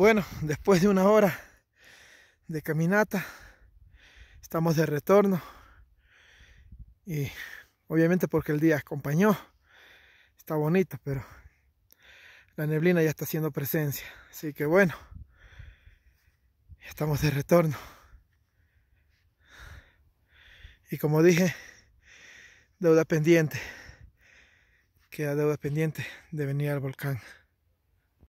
Bueno, después de una hora de caminata, estamos de retorno. Y obviamente porque el día acompañó, está bonito, pero la neblina ya está haciendo presencia. Así que bueno, estamos de retorno. Y como dije, deuda pendiente. Queda deuda pendiente de venir al volcán.